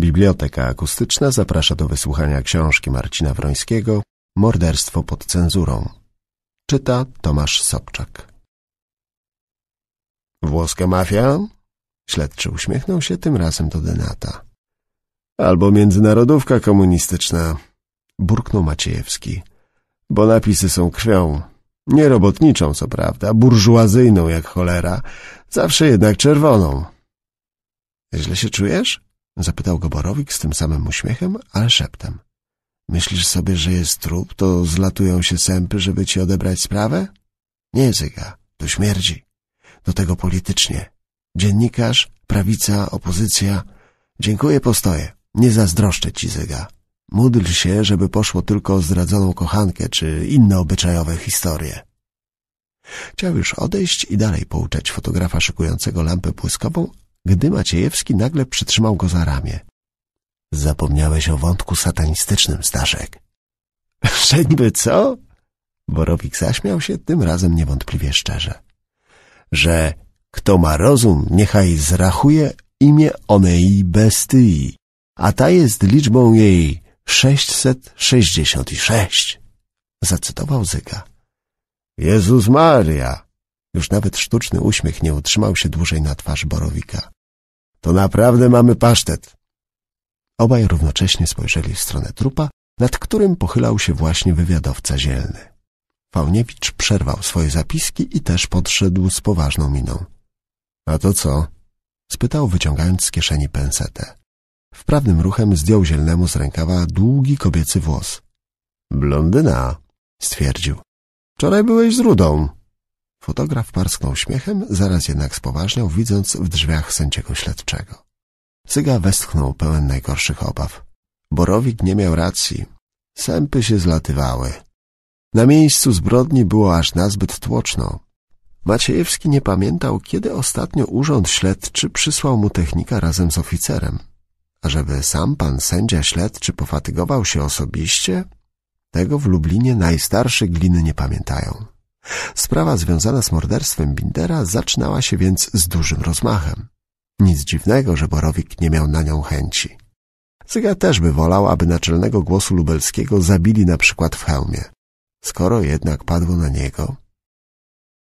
Biblioteka Akustyczna zaprasza do wysłuchania książki Marcina Wrońskiego Morderstwo pod cenzurą. Czyta Tomasz Sobczak. Włoska mafia? Śledczy uśmiechnął się tym razem do Denata. Albo międzynarodówka komunistyczna, burknął Maciejewski. Bo napisy są krwią, nie robotniczą, co prawda, burżuazyjną jak cholera, zawsze jednak czerwoną. Źle się czujesz? Zapytał go Borowik z tym samym uśmiechem, ale szeptem. Myślisz sobie, że jest trup, to zlatują się sępy, żeby ci odebrać sprawę? Nie, Zyga, to śmierdzi. Do tego politycznie. Dziennikarz, prawica, opozycja. Dziękuję, postoję. Nie zazdroszczę ci, Zyga. Módl się, żeby poszło tylko o zdradzoną kochankę czy inne obyczajowe historie. Chciał już odejść i dalej pouczać fotografa szykującego lampę błyskową, gdy Maciejewski nagle przytrzymał go za ramię. Zapomniałeś o wątku satanistycznym, Staszek. Żeby co? Borowik zaśmiał się, tym razem niewątpliwie szczerze. Że kto ma rozum, niechaj zrachuje imię onej bestyi, a ta jest liczbą jej 666. Zacytował Zyga. Jezus Maria! Już nawet sztuczny uśmiech nie utrzymał się dłużej na twarz Borowika. To naprawdę mamy pasztet. Obaj równocześnie spojrzeli w stronę trupa, nad którym pochylał się właśnie wywiadowca zielny. Fałniewicz przerwał swoje zapiski i też podszedł z poważną miną. — A to co? — spytał, wyciągając z kieszeni pensetę. Wprawnym ruchem zdjął zielnemu z rękawa długi kobiecy włos. — Blondyna — stwierdził. — Wczoraj byłeś z Rudą. Fotograf parsknął śmiechem, zaraz jednak spoważniał, widząc w drzwiach sędziego śledczego. Cyga westchnął pełen najgorszych obaw. Borowik nie miał racji. Sępy się zlatywały. Na miejscu zbrodni było aż nazbyt tłoczno. Maciejewski nie pamiętał, kiedy ostatnio urząd śledczy przysłał mu technika razem z oficerem. A żeby sam pan sędzia śledczy pofatygował się osobiście, tego w Lublinie najstarsze gliny nie pamiętają. Sprawa związana z morderstwem Bindera zaczynała się więc z dużym rozmachem. Nic dziwnego, że Borowik nie miał na nią chęci. Cyga też by wolał, aby naczelnego głosu lubelskiego zabili na przykład w hełmie. Skoro jednak padło na niego,